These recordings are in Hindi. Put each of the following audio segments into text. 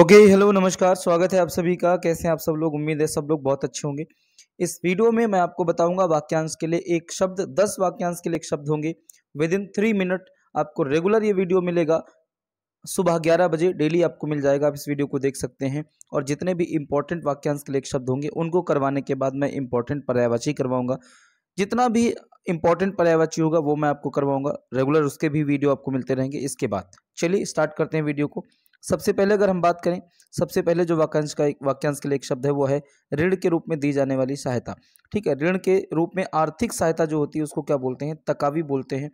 ओके okay, हेलो नमस्कार स्वागत है आप सभी का कैसे हैं आप सब लोग उम्मीद है सब लोग बहुत अच्छे होंगे इस वीडियो में मैं आपको बताऊंगा वाक्यांश के लिए एक शब्द दस वाक्यांश के लिए एक शब्द होंगे विद इन थ्री मिनट आपको रेगुलर ये वीडियो मिलेगा सुबह ग्यारह बजे डेली आपको मिल जाएगा आप इस वीडियो को देख सकते हैं और जितने भी इंपॉर्टेंट वाक्यांश के लिए एक शब्द होंगे उनको करवाने के बाद मैं इंपॉर्टेंट पर्यायवाची करवाऊंगा जितना भी इंपॉर्टेंट पर्यायवाची होगा वो मैं आपको करवाऊंगा रेगुलर उसके भी वीडियो आपको मिलते रहेंगे इसके बाद चलिए स्टार्ट करते हैं वीडियो को सबसे पहले अगर हम बात करें सबसे पहले जो वाक्यांश का एक वाक्यांश के लिए एक शब्द है वो है ऋण के रूप में दी जाने वाली सहायता ठीक है ऋण के रूप में आर्थिक सहायता जो होती है उसको क्या बोलते हैं तकावी बोलते हैं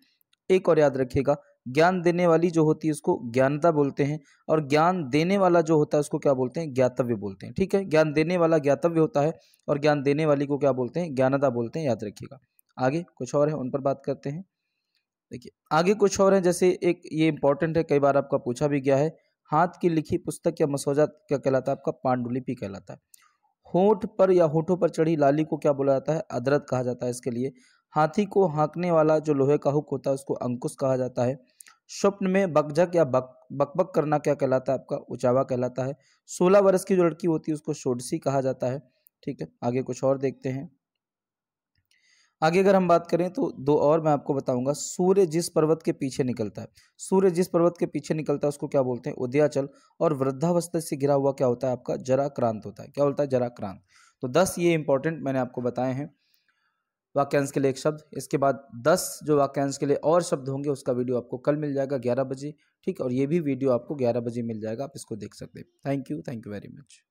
एक और याद रखिएगा ज्ञान देने वाली जो होती है उसको ज्ञानता बोलते हैं और ज्ञान देने वाला जो होता है उसको क्या बोलते हैं ज्ञातव्य बोलते हैं ठीक है ज्ञान देने वाला ज्ञातव्य होता है और ज्ञान देने वाली को क्या बोलते हैं ज्ञानता बोलते हैं याद रखिएगा आगे कुछ और है उन पर बात करते हैं देखिए आगे कुछ और है जैसे एक ये इंपॉर्टेंट है कई बार आपका पूछा भी गया है हाथ की लिखी पुस्तक या मसौजा क्या कहलाता है आपका पांडुलिपि कहलाता है होठ पर या होठों पर चढ़ी लाली को क्या बोला जाता है अदरत कहा जाता है इसके लिए हाथी को हाँकने वाला जो लोहे का हुक होता है उसको अंकुश कहा जाता है स्वप्न में बकझक या बक बकबक करना क्या कहलाता है आपका उचावा कहलाता है सोलह वर्ष की जो लड़की होती है उसको शोडसी कहा जाता है ठीक है आगे कुछ और देखते हैं आगे अगर हम बात करें तो दो और मैं आपको बताऊंगा सूर्य जिस पर्वत के पीछे निकलता है सूर्य जिस पर्वत के पीछे निकलता है उसको क्या बोलते हैं उदयाचल और वृद्धावस्था से घिरा हुआ क्या होता है आपका जराक्रांत होता है क्या होता है जराक्रांत तो दस ये इंपॉर्टेंट मैंने आपको बताए हैं वाक्यांश के लिए एक शब्द इसके बाद दस जो वाक्यांश के लिए और शब्द होंगे उसका वीडियो आपको कल मिल जाएगा ग्यारह बजे ठीक और ये भी वीडियो आपको ग्यारह बजे मिल जाएगा आप इसको देख सकते हैं thank you thank you very much